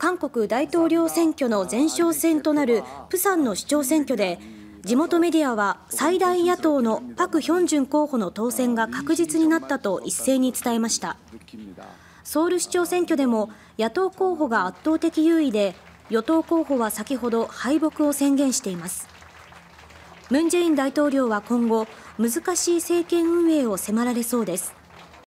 韓国大統領選挙の前哨戦となるプサンの市長選挙で地元メディアは最大野党のパク・ヒョンジュン候補の当選が確実になったと一斉に伝えましたソウル市長選挙でも野党候補が圧倒的優位で与党候補は先ほど敗北を宣言していますムン・ジェイン大統領は今後難しい政権運営を迫られそうです